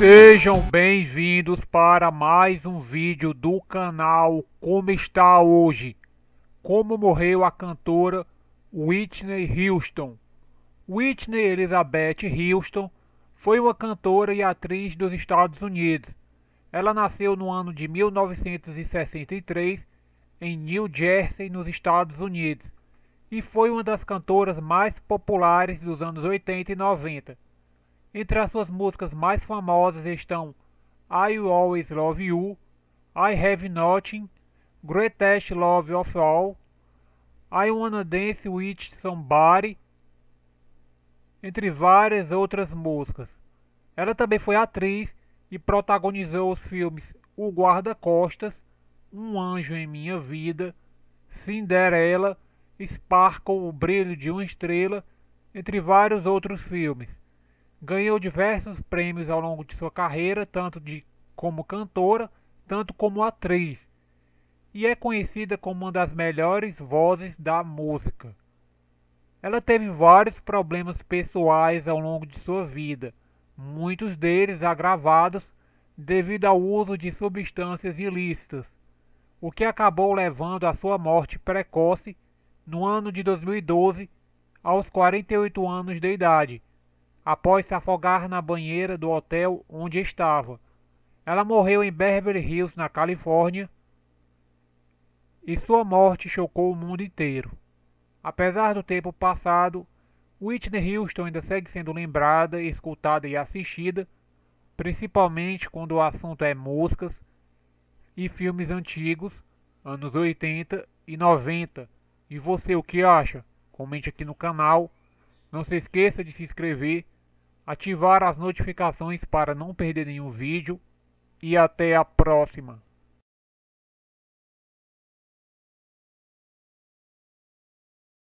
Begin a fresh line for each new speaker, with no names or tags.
Sejam bem-vindos para mais um vídeo do canal Como Está Hoje? Como morreu a cantora Whitney Houston? Whitney Elizabeth Houston foi uma cantora e atriz dos Estados Unidos. Ela nasceu no ano de 1963 em New Jersey, nos Estados Unidos, e foi uma das cantoras mais populares dos anos 80 e 90. Entre as suas músicas mais famosas estão I Always Love You, I Have Nothing, Greatest Love of All, I Wanna Dance With Somebody, entre várias outras músicas. Ela também foi atriz e protagonizou os filmes O Guarda-Costas, Um Anjo em Minha Vida, Cinderela, Sparkle, O Brilho de uma Estrela, entre vários outros filmes. Ganhou diversos prêmios ao longo de sua carreira, tanto de, como cantora, tanto como atriz, e é conhecida como uma das melhores vozes da música. Ela teve vários problemas pessoais ao longo de sua vida, muitos deles agravados devido ao uso de substâncias ilícitas, o que acabou levando à sua morte precoce no ano de 2012, aos 48 anos de idade, após se afogar na banheira do hotel onde estava. Ela morreu em Beverly Hills, na Califórnia, e sua morte chocou o mundo inteiro. Apesar do tempo passado, Whitney Houston ainda segue sendo lembrada, escutada e assistida, principalmente quando o assunto é músicas e filmes antigos, anos 80 e 90. E você o que acha? Comente aqui no canal. Não se esqueça de se inscrever, ativar as notificações para não perder nenhum vídeo e até a próxima.